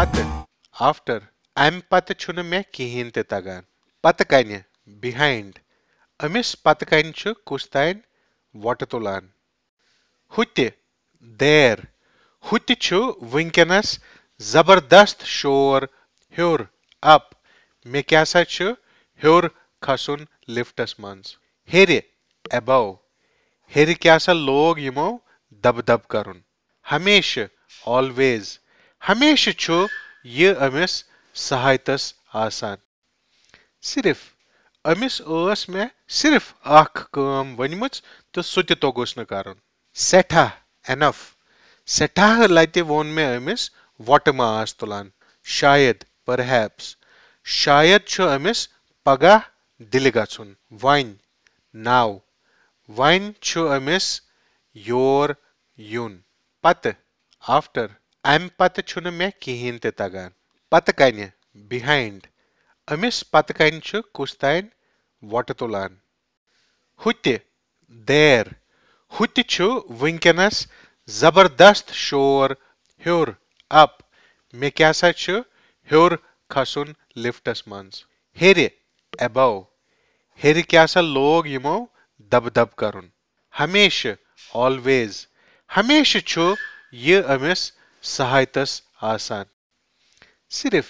پتہ آفٹر امہِ پتہٕ چھُنہٕ مےٚ کِہیٖنۍ تہِ تگان پتہٕ کنہِ بِہایِنٛڈ أمِس پتہٕ کنہِ چھُ کُس تانۍ وۄٹہٕ تُلان ہُتہِ دیر ہُتہِ چھُ وٕنکٮ۪نس زبردست شور ہیوٚر اپ مےٚ کیٛاہ سا چھُ ہیوٚر کھسُن لفٹس منٛز ہیٚرِ اٮ۪بو ہیٚرِ کیٛاہ سا لوگ یِمو دب دب کرُن ہمیشہٕ آلویز हमेशा छो ये अमिस सहायतस आसान सिर्फ अमिस ओस में सिर्फ अख काम वनिमच तो सो ते तोगोस न कारण सेठा एनफ सेठा लाते वोन में अमिस वट मास तुलान शायद परहैप्स शायद छो अमिस पगा दिल गछुन वाइन नाव वाइन छो अमिस योर यून पत आफ्टर امہِ پتہٕ چھُنہٕ مےٚ کِہینۍ تہِ تگان پتہٕ کنہِ بِہایِنٛڈ أمِس پتہٕ کنہِ چھُ کُس تانۍ وۄٹہٕ تُلان ہُتہِ دیر ہُتہِ چھُ وٕنکٮ۪نس زبردست شور ہیوٚر اپ مےٚ کیٛاہ سا چھُ ہیوٚر کھسُن لفٹس منٛز ہیٚرِ ایبو ہیٚرِ کیٛاہ سا لوگ یِمو دب دب کرُن ہمیشہٕ آلویز ہمیشہٕ چھُ یہِ أمِس सहायतस آسان صرف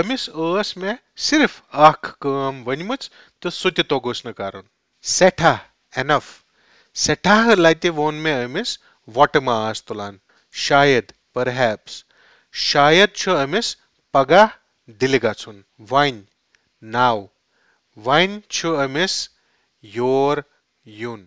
أمِس ٲس مےٚ صرف اکھ کٲم ؤنمٕژ تہٕ سُہ تہِ توٚگُس نہٕ کرُن سٮ۪ٹھاہ اینف سٮ۪ٹھاہ لَتہِ ووٚن مےٚ أمِس وۄٹہٕ ما آس تُلان شاید پٔرہیپٕس شاید چھُ أمِس پگاہ دِلہِ گژھُن وۄنۍ نَو وۄنۍ چھُ أمِس یور یُن